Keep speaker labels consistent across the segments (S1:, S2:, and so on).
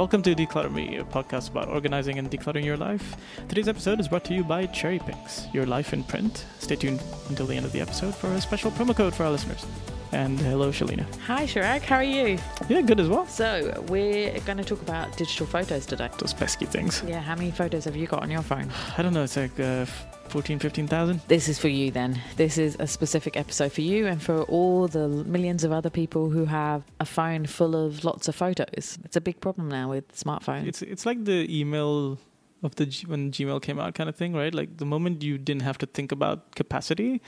S1: Welcome to Declutter Me, a podcast about organizing and decluttering your life. Today's episode is brought to you by Cherry Picks, your life in print. Stay tuned until the end of the episode for a special promo code for our listeners. And hello, Shalina.
S2: Hi, Shirag. How are you? Yeah, good as well. So, we're going to talk about digital photos today. Those pesky things. Yeah, how many photos have you got on your phone? I don't know. It's like uh, 14, 15,000? This is for you then. This is a specific episode for you and for all the millions of other people who have a phone full of lots of photos. It's a big problem now with smartphones. It's
S1: it's like the email of the G- when Gmail came out kind of thing, right? Like the moment you didn't have to think about capacity,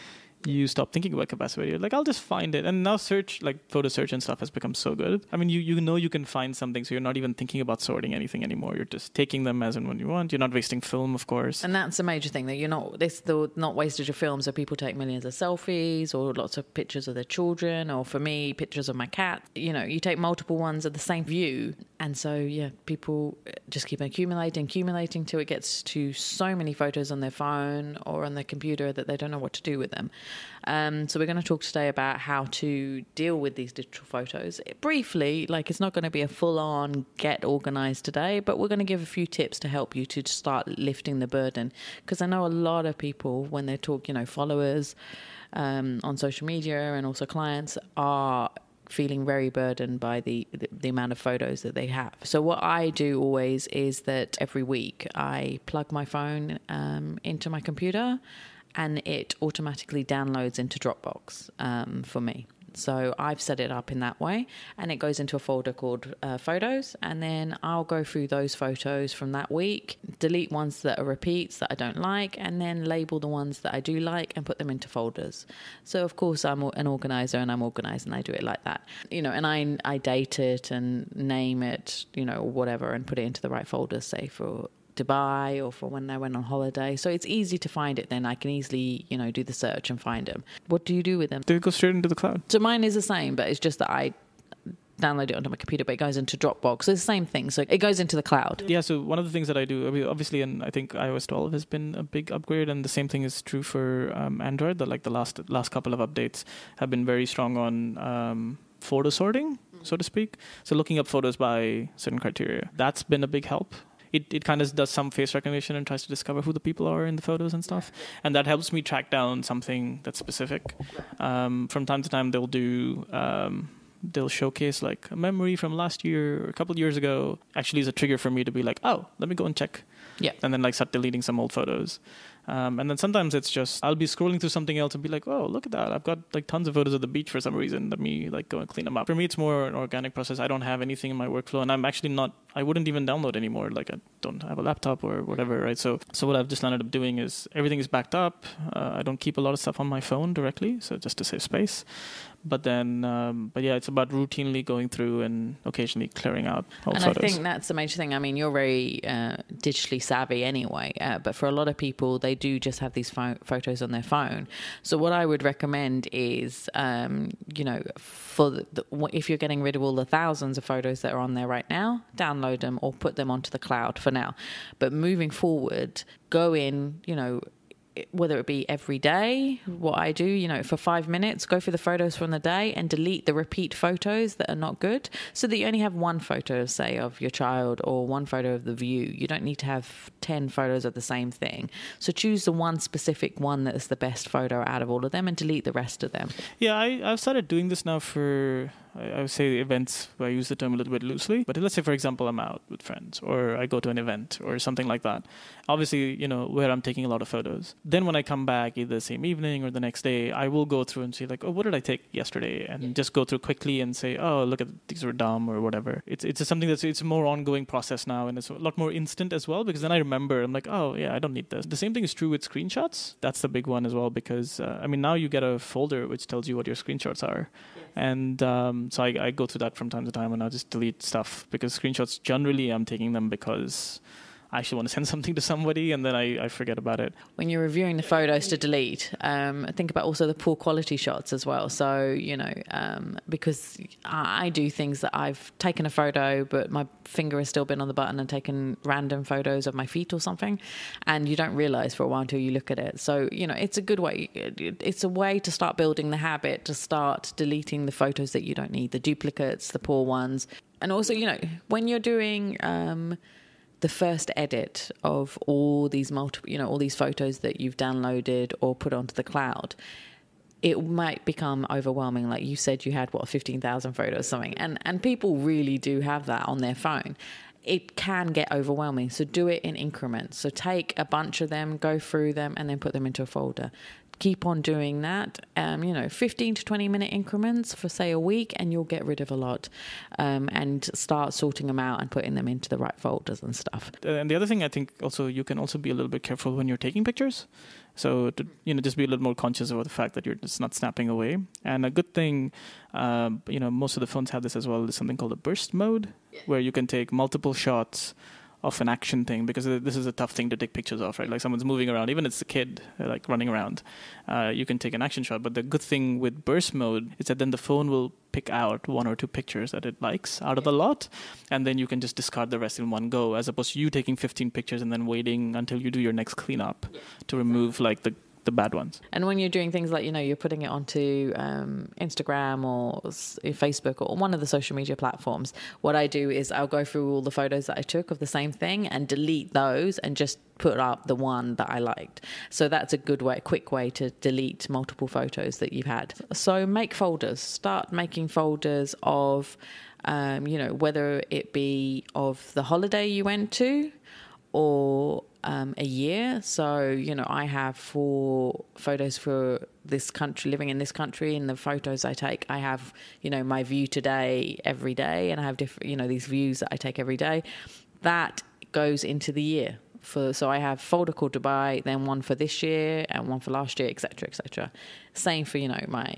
S1: you stop thinking about capacity. You're like, I'll just find it. And now search, like photo search and stuff has become so good. I mean, you, you know you can find something, so you're not even thinking about sorting anything anymore. You're just taking them as and when you want. You're not wasting film, of course.
S2: And that's a major thing that you're not, this, the not wastage of film. So people take millions of selfies or lots of pictures of their children, or for me, pictures of my cat. You know, you take multiple ones of the same view. And so, yeah, people just keep accumulating, accumulating till it gets to so many photos on their phone or on their computer that they don't know what to do with them. Um, so we're going to talk today about how to deal with these digital photos briefly. Like it's not going to be a full on get organized today, but we're going to give a few tips to help you to start lifting the burden. Because I know a lot of people when they talk, you know, followers um, on social media and also clients are feeling very burdened by the, the, the amount of photos that they have. So what I do always is that every week I plug my phone um, into my computer and it automatically downloads into Dropbox um, for me. So I've set it up in that way, and it goes into a folder called uh, photos. And then I'll go through those photos from that week, delete ones that are repeats that I don't like, and then label the ones that I do like and put them into folders. So of course I'm an organizer and I'm organized and I do it like that, you know. And I I date it and name it, you know, whatever, and put it into the right folder, say for Dubai or for when I went on holiday. So it's easy to find it then. I can easily, you know, do the search and find them. What do you do with them? They go straight into the cloud. So mine is the same, but it's just that I download it onto my computer, but it goes into Dropbox. So it's the same thing. So it goes into the cloud. Yeah. So one of the things
S1: that I do, I mean, obviously, and I think iOS 12 has been a big upgrade, and the same thing is true for um, Android. The like the last last couple of updates have been very strong on um, photo sorting, mm. so to speak. So looking up photos by certain criteria. That's been a big help it, it kind of does some face recognition and tries to discover who the people are in the photos and stuff. And that helps me track down something that's specific. Um, from time to time, they'll do. Um, they'll showcase like a memory from last year or a couple years ago actually is a trigger for me to be like oh let me go and check yeah and then like start deleting some old photos um, and then sometimes it's just I'll be scrolling through something else and be like, oh, look at that! I've got like tons of photos of the beach for some reason. Let me like go and clean them up. For me, it's more an organic process. I don't have anything in my workflow, and I'm actually not. I wouldn't even download anymore. Like I, don't have a laptop or whatever, right? So, so what I've just ended up doing is everything is backed up. Uh, I don't keep a lot of stuff on my phone directly, so just to save space. But then, um, but yeah, it's about routinely going through and occasionally clearing out and photos. I think
S2: that's the major thing. I mean, you're very uh, digitally savvy anyway, uh, but for a lot of people, they do just have these pho- photos on their phone. So what I would recommend is, um, you know, for the, the, if you're getting rid of all the thousands of photos that are on there right now, download them or put them onto the cloud for now. But moving forward, go in, you know, whether it be every day, what I do, you know, for five minutes, go through the photos from the day and delete the repeat photos that are not good so that you only have one photo, say, of your child or one photo of the view. You don't need to have 10 photos of the same thing. So choose the one specific one that's the best photo out of all of them and delete the rest of them.
S1: Yeah, I, I've started doing this now for I, would say events, I use the term a little bit loosely, but let's say, for example, I'm out with friends or I go to an event or something like that. Obviously, you know, where I'm taking a lot of photos. Then when I come back, either the same evening or the next day, I will go through and see, like, oh, what did I take yesterday? And yeah. just go through quickly and say, oh, look at these were dumb or whatever. It's, it's something that's it's a more ongoing process now and it's a lot more instant as well because then I remember, I'm like, oh, yeah, I don't need this. The same thing is true with screenshots. That's the big one as well because, uh, I mean, now you get a folder which tells you what your screenshots are. Yeah and um, so I, I, go through that from time to time and i just delete stuff because screenshots generally i'm taking them because
S2: I actually want to send something to somebody and then I, I forget about it. When you're reviewing the photos to delete, um, think about also the poor quality shots as well. So, you know, um, because I, I do things that I've taken a photo, but my finger has still been on the button and taken random photos of my feet or something. And you don't realize for a while until you look at it. So, you know, it's a good way. It's a way to start building the habit to start deleting the photos that you don't need, the duplicates, the poor ones. And also, you know, when you're doing. Um, the first edit of all these multiple, you know, all these photos that you've downloaded or put onto the cloud, it might become overwhelming. Like you said, you had what fifteen thousand photos or something, and and people really do have that on their phone. It can get overwhelming, so do it in increments. So take a bunch of them, go through them, and then put them into a folder keep on doing that, um, you know, 15 to 20 minute increments for, say, a week, and you'll get rid of a lot um, and start sorting them out and putting them into the right folders and stuff.
S1: And the other thing I think also you can also be a little bit careful when you're taking pictures. So, to, you know, just be a little more conscious about the fact that you're just not snapping away. And a good thing, um, you know, most of the phones have this as well, is something called a burst mode, where you can take multiple shots of an action thing because this is a tough thing to take pictures of, right? Like someone's moving around, even if it's a kid uh, like running around, uh, you can take an action shot. But the good thing with burst mode is that then the phone will pick out one or two pictures that it likes out of the lot, and then you can just discard the rest in one go, as opposed to you taking 15 pictures and then waiting until you do your next cleanup to remove like the the bad ones.
S2: And when you're doing things like you know you're putting it onto um, Instagram or Facebook or one of the social media platforms, what I do is I'll go through all the photos that I took of the same thing and delete those and just put up the one that I liked. So that's a good way, quick way to delete multiple photos that you've had. So make folders. Start making folders of, um, you know, whether it be of the holiday you went to, or um, a year. So, you know, I have four photos for this country, living in this country, and the photos I take, I have, you know, my view today every day, and I have different, you know, these views that I take every day. That goes into the year for so I have folder called Dubai, then one for this year and one for last year, etc., etc. Same for you know my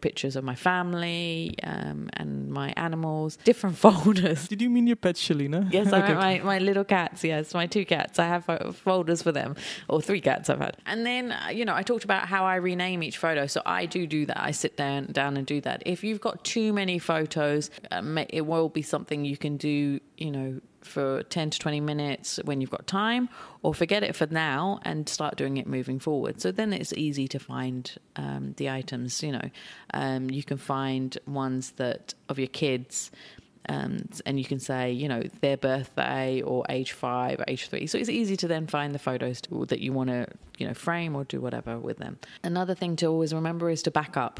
S2: pictures of my family um, and my animals, different folders. Did you mean your pet Shalina? Yes, okay. my my little cats. Yes, my two cats. I have folders for them, or three cats I've had. And then uh, you know I talked about how I rename each photo, so I do do that. I sit down down and do that. If you've got too many photos, um, it will be something you can do. You know for 10 to 20 minutes when you've got time, or forget it for now and start doing it moving forward. So then it's easy to find um, the items, you know. Um, you can find ones that of your kids. Um, and you can say, you know, their birthday or age five, or age three. So it's easy to then find the photos to, that you want to, you know, frame or do whatever with them. Another thing to always remember is to back up.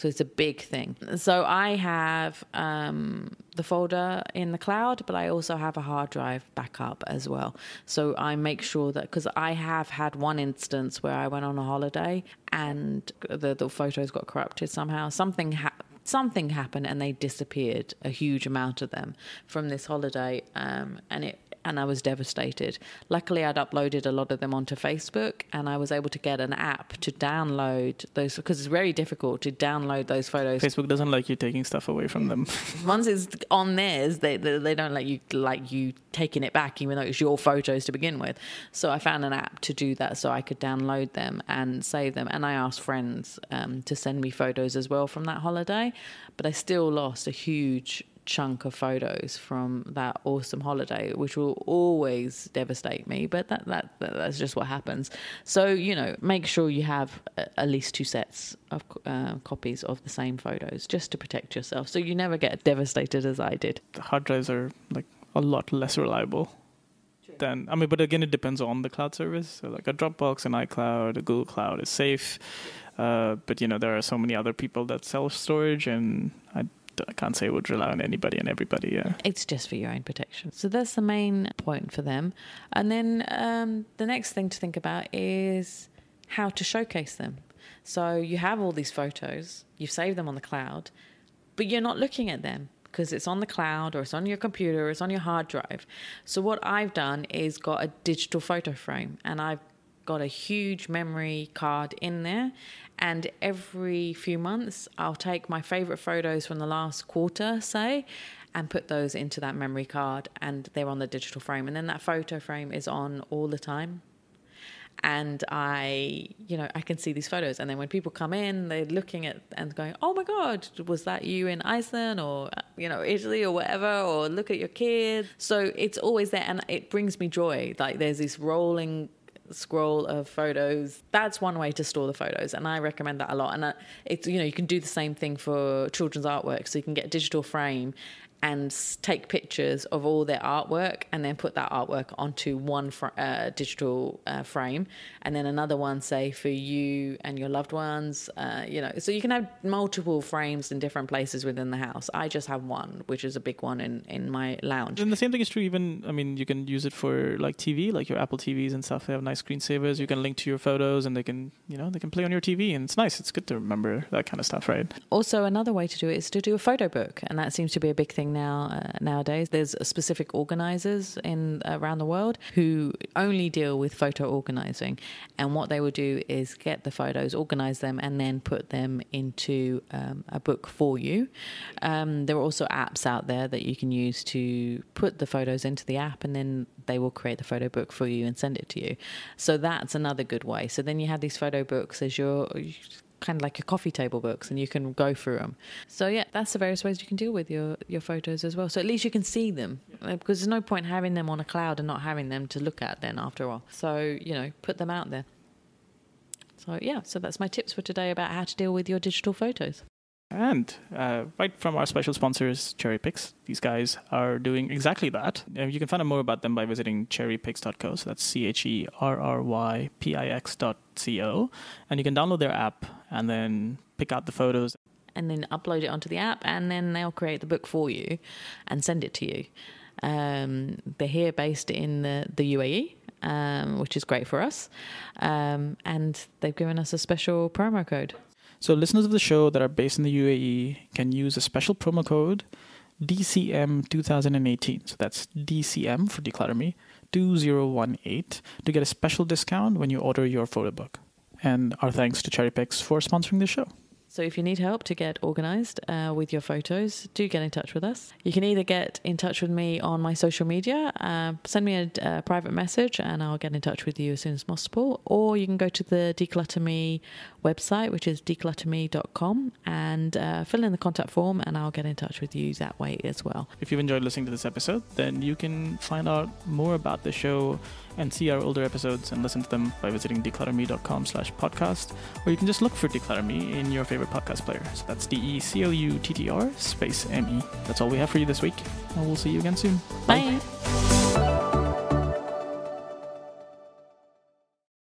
S2: So it's a big thing. So I have um, the folder in the cloud, but I also have a hard drive backup as well. So I make sure that because I have had one instance where I went on a holiday and the, the photos got corrupted somehow. Something happened something happened and they disappeared a huge amount of them from this holiday um, and it and I was devastated. Luckily, I'd uploaded a lot of them onto Facebook and I was able to get an app to download those because it's very difficult to download those photos. Facebook doesn't like you taking stuff away from them. Once it's on theirs, they, they, they don't let you like you taking it back, even though it's your photos to begin with. So I found an app to do that so I could download them and save them. And I asked friends um, to send me photos as well from that holiday, but I still lost a huge chunk of photos from that awesome holiday, which will always devastate me. But that, that, that that's just what happens. So you know, make sure you have uh, at least two sets of uh, copies of the same photos just to protect yourself, so you never get devastated as I did. The hard drives are like a lot less reliable. Than
S1: I mean, but again, it depends on the cloud service. So like a Dropbox, an iCloud, a Google Cloud is safe. Uh, but you know there are so many other people that sell storage, and I I can't say I would rely on anybody and everybody. Yeah,
S2: it's just for your own protection. So that's the main point for them. And then um, the next thing to think about is how to showcase them. So you have all these photos, you've saved them on the cloud, but you're not looking at them because it's on the cloud or it's on your computer or it's on your hard drive. So what I've done is got a digital photo frame and I've got a huge memory card in there. And every few months, I'll take my favorite photos from the last quarter, say, and put those into that memory card. And they're on the digital frame. And then that photo frame is on all the time and I, you know, I can see these photos. And then when people come in, they're looking at and going, "Oh my God, was that you in Iceland or you know Italy or whatever?" Or look at your kid. So it's always there, and it brings me joy. Like there's this rolling scroll of photos. That's one way to store the photos, and I recommend that a lot. And it's you know you can do the same thing for children's artwork, so you can get a digital frame and take pictures of all their artwork and then put that artwork onto one fr- uh, digital uh, frame and then another one say for you and your loved ones uh, you know so you can have multiple frames in different places within the house i just have one which is a big one in in my
S1: lounge and the same thing is true even i mean you can use it for like tv like your apple tvs and stuff they have nice screensavers you can link to your photos and they can you know they can play on your tv and it's nice it's good to remember that kind of stuff right
S2: also another way to do it is to do a photo book and that seems to be a big thing now uh, nowadays. There's specific organizers in around the world who only deal with photo organizing, and what they will do is get the photos, organize them, and then put them into um, a book for you. Um, there are also apps out there that you can use to put the photos into the app, and then they will create the photo book for you and send it to you. So that's another good way. So then you have these photo books as your kind of like your coffee table books and you can go through them. So yeah, that's the various ways you can deal with your your photos as well. So at least you can see them yeah. because there's no point having them on a cloud and not having them to look at then after a while. So, you know, put them out there. So yeah, so that's my tips for today about how to deal with your digital photos.
S1: And uh, right from our special sponsors, Cherry Picks, these guys are doing exactly that. Uh, you can find out more about them by visiting cherrypicks.co. So that's dot C O. And you can download their app
S2: and then pick out the photos. And then upload it onto the app, and then they'll create the book for you and send it to you. Um, they're here based in the, the UAE, um, which is great for us. Um, and they've given us a special promo code.
S1: So listeners of the show that are based in the UAE can use a special promo code DCM2018. So that's DCM for Declutter Me 2018 to get a special discount when you order your photo book. And our thanks to Cherry Picks for sponsoring the show.
S2: So if you need help to get organized uh, with your photos, do get in touch with us. You can either get in touch with me on my social media, uh, send me a, a, private message, and I'll get in touch with you as soon as possible. Or you can go to the Declutter Me website, which is declutterme.com, and uh, fill in the contact form, and I'll get in touch with you that way as well.
S1: If you've enjoyed listening to this episode, then you can find out more about the show and see our older episodes and listen to them by visiting declutterme.com slash podcast, or you can just look for Declutter Me in your favorite favorite podcast player. So that's D E C L U T T R space M E. That's all we have for you this week, and we'll see you again soon.
S2: Bye. Bye.